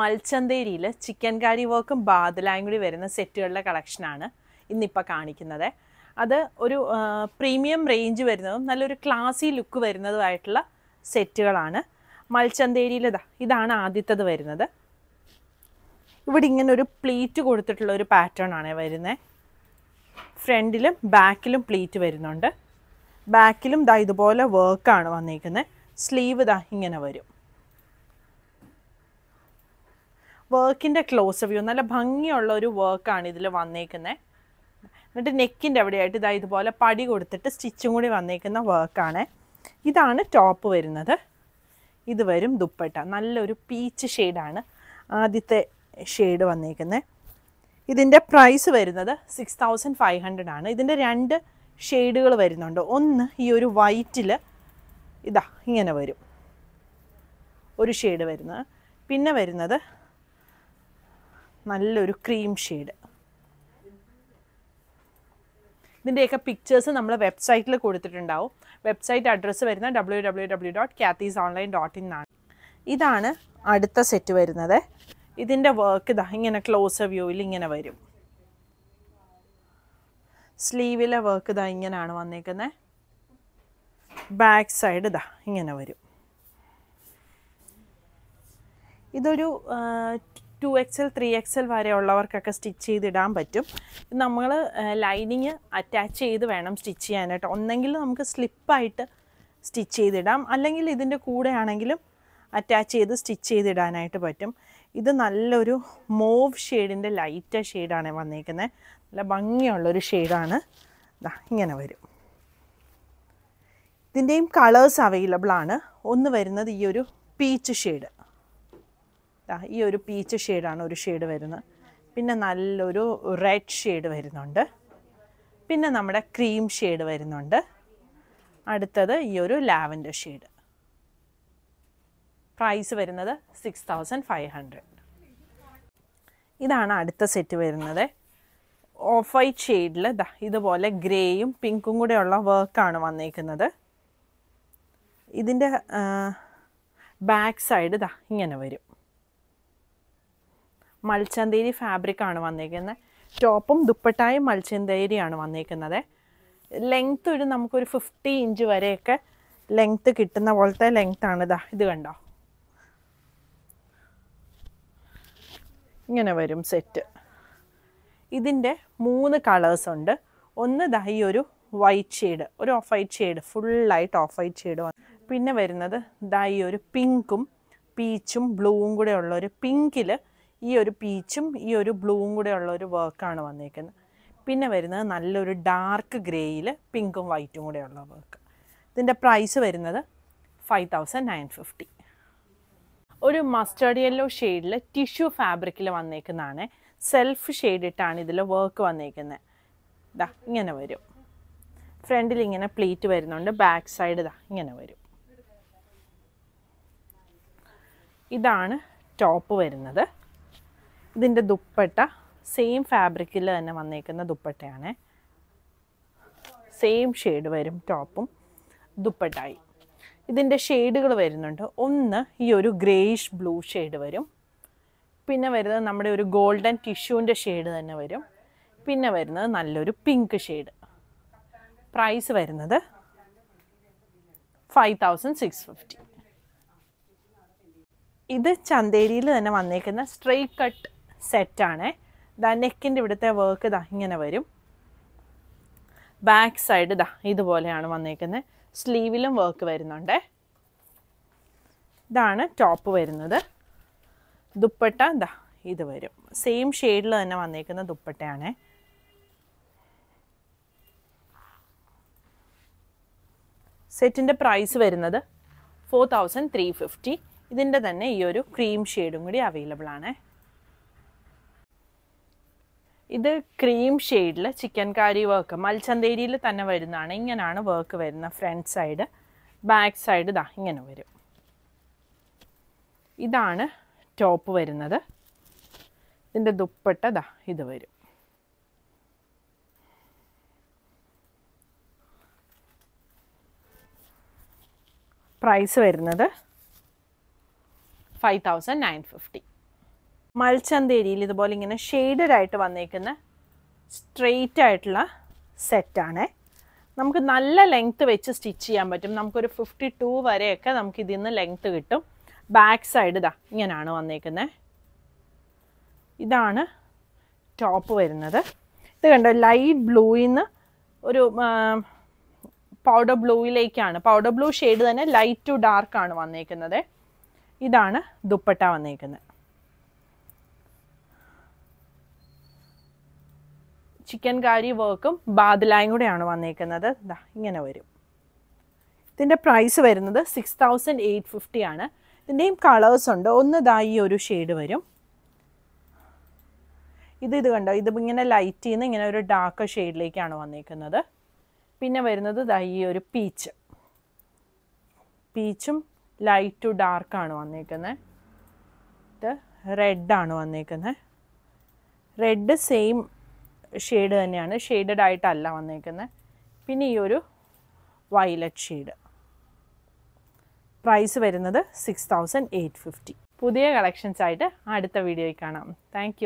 മൽച്ചന്തേരിയിൽ chicken കാരി വർക്കും ബാദലായും കൂടി വരുന്ന സെറ്റുകളുടെ കളക്ഷനാണ് ഇന്നിപ്പോൾ കാണിക്കുന്നത് അത് ഒരു പ്രീമിയം റേഞ്ച് വരുന്നതും നല്ലൊരു ക്ലാസി ലുക്ക് വരുന്നതുമായിട്ടുള്ള സെറ്റുകളാണ് മൽച്ചന്തേരിയിലതാ ഇതാണ് ആദ്യത്തത് വരുന്നത് ഇവിടെ ഇങ്ങനെ ഒരു പ്ലീറ്റ് കൊടുത്തിട്ടുള്ള ഒരു പാറ്റേൺ ആണ് വരുന്നത് ഫ്രണ്ടിലും ബാക്കിലും പ്ലീറ്റ് വരുന്നുണ്ട് ബാക്കിലും ദാ ഇതുപോലെ വർക്കാണ് വന്നിരിക്കുന്നത് സ്ലീവ് ദാ ഇങ്ങനെ വരും വർക്കിൻ്റെ ക്ലോസ് വ്യൂ നല്ല ഭംഗിയുള്ള ഒരു വർക്കാണ് ഇതിൽ വന്നേക്കുന്നത് എന്നിട്ട് നെക്കിൻ്റെ അവിടെയായിട്ട് ഇതാ ഇതുപോലെ പടി കൊടുത്തിട്ട് സ്റ്റിച്ചും കൂടി വന്നേക്കുന്ന വർക്കാണ് ഇതാണ് ടോപ്പ് വരുന്നത് ഇത് വരും ദുപ്പട്ട നല്ലൊരു പീച്ച് ഷെയ്ഡാണ് ആദ്യത്തെ ഷെയ്ഡ് വന്നേക്കുന്നത് ഇതിൻ്റെ പ്രൈസ് വരുന്നത് സിക്സ് തൗസൻഡ് ഫൈവ് ഹൺഡ്രഡ് ആണ് ഇതിൻ്റെ രണ്ട് ഷെയ്ഡുകൾ വരുന്നുണ്ട് ഒന്ന് ഈ ഒരു വൈറ്റിൽ ഇതാ ഇങ്ങനെ വരും ഒരു ഷെയ്ഡ് വരുന്നത് പിന്നെ വരുന്നത് നല്ലൊരു ക്രീം ഷെയ്ഡ് ഇതിൻ്റെയൊക്കെ പിക്ചേഴ്സ് നമ്മൾ വെബ്സൈറ്റിൽ കൊടുത്തിട്ടുണ്ടാവും വെബ്സൈറ്റ് അഡ്രസ്സ് വരുന്നത് W W W dot Kathees online dot in ആണ് ഇതാണ് അടുത്ത സെറ്റ് വരുന്നത് ഇതിൻ്റെ വർക്ക് ഇതാ ഇങ്ങനെ ക്ലോസ് വ്യൂവിൽ ഇങ്ങനെ വരും സ്ലീവിലെ വർക്ക് ഇതാ ഇങ്ങനെയാണ് വന്നേക്കുന്നത് ബാക്ക് സൈഡ് ഇതാ ഇങ്ങനെ വരും ഇതൊരു ടു എൽ ത്രീ എക്സൽ വരെ ഉള്ളവർക്കൊക്കെ സ്റ്റിച്ച് ചെയ്തിടാൻ പറ്റും നമ്മൾ ലൈനിങ് അറ്റാച്ച് ചെയ്ത് വേണം സ്റ്റിച്ച് ചെയ്യാനായിട്ട് ഒന്നെങ്കിൽ നമുക്ക് സ്ലിപ്പായിട്ട് സ്റ്റിച്ച് ചെയ്തിടാം അല്ലെങ്കിൽ ഇതിൻ്റെ കൂടെ ആണെങ്കിലും അറ്റാച്ച് ചെയ്ത് സ്റ്റിച്ച് ചെയ്തിടാനായിട്ട് പറ്റും ഇത് നല്ലൊരു മോവ് ഷെയ്ഡിൻ്റെ ലൈറ്റ് ഷെയ്ഡാണ് വന്നിരിക്കുന്നത് നല്ല ഭംഗിയുള്ളൊരു ഷെയ്ഡാണ് ഇങ്ങനെ വരും ഇതിൻ്റെയും കളേഴ്സ് അവൈലബിൾ ആണ് ഒന്ന് വരുന്നത് ഈ ഒരു പീച്ച് ഷെയ്ഡ് ഈ ഒരു പീച്ച് ഷെയ്ഡാണ് ഒരു ഷെയ്ഡ് വരുന്നത് പിന്നെ നല്ലൊരു റെഡ് ഷെയ്ഡ് വരുന്നുണ്ട് പിന്നെ നമ്മുടെ ക്രീം ഷെയ്ഡ് വരുന്നുണ്ട് അടുത്തത് ഈ ഒരു ലാവൻഡർ ഷെയ്ഡ് പ്രൈസ് വരുന്നത് സിക്സ് തൗസൻഡ് ഫൈവ് ഹൺഡ്രഡ് ഇതാണ് അടുത്ത സെറ്റ് വരുന്നത് ഓഫ് വൈറ്റ് ഷെയ്ഡിൽ ഇതുപോലെ ഗ്രേയും പിങ്കും കൂടെയുള്ള വർക്കാണ് വന്നേക്കുന്നത് ഇതിൻ്റെ ബാക്ക് സൈഡ് ഇതാ ഇങ്ങനെ വരും മൽച്ചന്തേരി ഫാബ്രിക്കാണ് വന്നിരിക്കുന്നത് ടോപ്പും ദുപ്പട്ടായും മൽച്ചന്തേരിയാണ് വന്നിരിക്കുന്നത് ലെങ്ത്ത് ഒരു നമുക്കൊരു ഫിഫ്റ്റി ഇഞ്ച് വരെയൊക്കെ ലെങ്ത്ത് കിട്ടുന്ന പോലത്തെ ആണ് ഇതാ ഇത് കണ്ടോ ഇങ്ങനെ വരും സെറ്റ് ഇതിൻ്റെ മൂന്ന് കളേഴ്സ് ഉണ്ട് ഒന്ന് ദാ ഈ ഒരു വൈറ്റ് ഷെയ്ഡ് ഒരു ഓഫ് വൈറ്റ് ഷെയ്ഡ് ഫുള്ളായിട്ട് ഓഫ് വൈറ്റ് ഷെയ്ഡ് പിന്നെ വരുന്നത് ദാ ഈ ഒരു പിങ്കും പീച്ചും ബ്ലൂവും കൂടെ ഉള്ള ഒരു പിങ്കിൽ ഈ ഒരു പീച്ചും ഈ ഒരു ബ്ലൂവും കൂടെ ഉള്ള ഒരു വർക്കാണ് വന്നിരിക്കുന്നത് പിന്നെ വരുന്നത് നല്ലൊരു ഡാർക്ക് ഗ്രേയിൽ പിങ്കും വൈറ്റും കൂടെ ഉള്ള വർക്ക് ഇതിൻ്റെ പ്രൈസ് വരുന്നത് ഫൈവ് തൗസൻഡ് നയൻ ഫിഫ്റ്റി ഒരു മസ്റ്റേർഡ് യെല്ലോ ഷെയ്ഡിൽ ടിഷ്യൂ ഫാബ്രിക്കിൽ വന്നേക്കുന്നതാണ് സെൽഫ് ഷെയ്ഡിട്ടാണ് ഇതിൽ വർക്ക് വന്നേക്കുന്നത് ഇതാ ഇങ്ങനെ വരും ഫ്രണ്ടിൽ ഇങ്ങനെ പ്ലേറ്റ് വരുന്നുണ്ട് ബാക്ക് സൈഡ് ഇതാ ഇങ്ങനെ വരും ഇതാണ് ടോപ്പ് വരുന്നത് ഇതിൻ്റെ ദുപ്പട്ട സെയിം ഫാബ്രിക്കിൽ തന്നെ വന്നേക്കുന്ന ദുപ്പട്ടയാണ് സെയിം ഷെയ്ഡ് വരും ടോപ്പും ദുപ്പട്ടായി ഇതിൻ്റെ ഷെയ്ഡുകൾ വരുന്നുണ്ട് ഒന്ന് ഈ ഒരു ഗ്രേയിഷ് ബ്ലൂ ഷെയ്ഡ് വരും പിന്നെ വരുന്നത് നമ്മുടെ ഒരു ഗോൾഡൻ ടിഷ്യൂവിൻ്റെ ഷെയ്ഡ് തന്നെ വരും പിന്നെ വരുന്നത് നല്ലൊരു പിങ്ക് ഷെയ്ഡ് പ്രൈസ് വരുന്നത് ഫൈവ് ഇത് ചന്തേരിയിൽ തന്നെ വന്നേക്കുന്ന സ്ട്രൈ കട്ട് സെറ്റാണ് ദാ നെക്കിൻ്റെ ഇവിടുത്തെ വർക്ക് ദാ ഇങ്ങനെ വരും ബാക്ക് സൈഡ് ദാ ഇതുപോലെയാണ് വന്നേക്കുന്നത് സ്ലീവിലും വർക്ക് വരുന്നുണ്ട് ഇതാണ് ടോപ്പ് വരുന്നത് ദുപ്പട്ട ദാ ഇത് വരും സെയിം ഷെയ്ഡിൽ തന്നെ വന്നേക്കുന്ന ദുപ്പട്ടയാണ് സെറ്റിൻ്റെ പ്രൈസ് വരുന്നത് ഫോർ തൗസൻഡ് ത്രീ ഫിഫ്റ്റി ഇതിൻ്റെ തന്നെ ഈ ഒരു ക്രീം ഷെയ്ഡും കൂടി അവൈലബിൾ ആണ് ഇത് ക്രീം ഷെയ്ഡിൽ ചിക്കൻ കാരി വർക്ക് മൽച്ചന്തേരിയിൽ തന്നെ വരുന്നതാണ് ഇങ്ങനെയാണ് വർക്ക് വരുന്നത് ഫ്രണ്ട് സൈഡ് ബാക്ക് സൈഡ് ഇതാ ഇങ്ങനെ വരും ഇതാണ് ടോപ്പ് വരുന്നത് ഇതിൻ്റെ ദുപ്പട്ട ദാ ഇത് വരും പ്രൈസ് വരുന്നത് ഫൈവ് തൗസൻഡ് നയൻ ഫിഫ്റ്റി മൽച്ചന്തേരിയിൽ ഇതുപോലെ ഇങ്ങനെ ഷെയ്ഡഡ് ആയിട്ട് വന്നേക്കുന്ന സ്ട്രെയിറ്റ് ആയിട്ടുള്ള സെറ്റാണേ നമുക്ക് നല്ല ലെങ്ത്ത് വെച്ച് സ്റ്റിച്ച് ചെയ്യാൻ പറ്റും നമുക്കൊരു ഫിഫ്റ്റി ടു വരെയൊക്കെ നമുക്ക് ഇതിൽ നിന്ന് ലെങ്ത്ത് കിട്ടും ബാക്ക് സൈഡ് ഇതാ ഇങ്ങനെയാണ് വന്നേക്കുന്നത് ഇതാണ് ടോപ്പ് വരുന്നത് ഇത് കണ്ടോ ലൈറ്റ് ബ്ലൂയിൽ നിന്ന് ഒരു പൗഡർ ബ്ലൂയിലേക്കാണ് പൗഡർ ബ്ലൂ ഷെയ്ഡ് തന്നെ ലൈറ്റ് ടു ഡാർക്ക് ആണ് വന്നേക്കുന്നത് ഇതാണ് ദുപ്പട്ട വന്നേക്കുന്നത് ചിക്കൻ കാരി വർക്കും ബാദലായും കൂടെയാണ് വന്നേക്കുന്നത് ഇങ്ങനെ വരും ഇതിൻ്റെ പ്രൈസ് വരുന്നത് സിക്സ് തൗസൻഡ് എയ്റ്റ് ഫിഫ്റ്റി ആണ് ഇതിൻ്റെയും കളേഴ്സ് ഉണ്ട് ഒന്ന് ദാ ഈ ഒരു ഷെയ്ഡ് വരും ഇത് ഇത് കണ്ടോ ഇത് ഇങ്ങനെ ലൈറ്റ് നിന്ന് ഇങ്ങനെ ഒരു ഡാർക്ക് ഷെയ്ഡിലേക്കാണ് വന്നേക്കുന്നത് പിന്നെ വരുന്നത് ദാ ഈ ഒരു പീച്ച് പീച്ചും ലൈറ്റ് ടു ഡാർക്കാണ് വന്നേക്കുന്നത് ഇത് റെഡാണ് വന്നേക്കുന്നത് റെഡ് സെയിം ഷെയ്ഡ് തന്നെയാണ് ഷെയ്ഡഡ് ആയിട്ടല്ല വന്നേക്കുന്നത് പിന്നെ ഈ ഒരു വയലറ്റ് ഷെയ്ഡ് പ്രൈസ് വരുന്നത് സിക്സ് തൗസൻഡ് എയ്റ്റ് ഫിഫ്റ്റി പുതിയ കളക്ഷൻസ് ആയിട്ട് അടുത്ത വീഡിയോയിൽ കാണാം താങ്ക്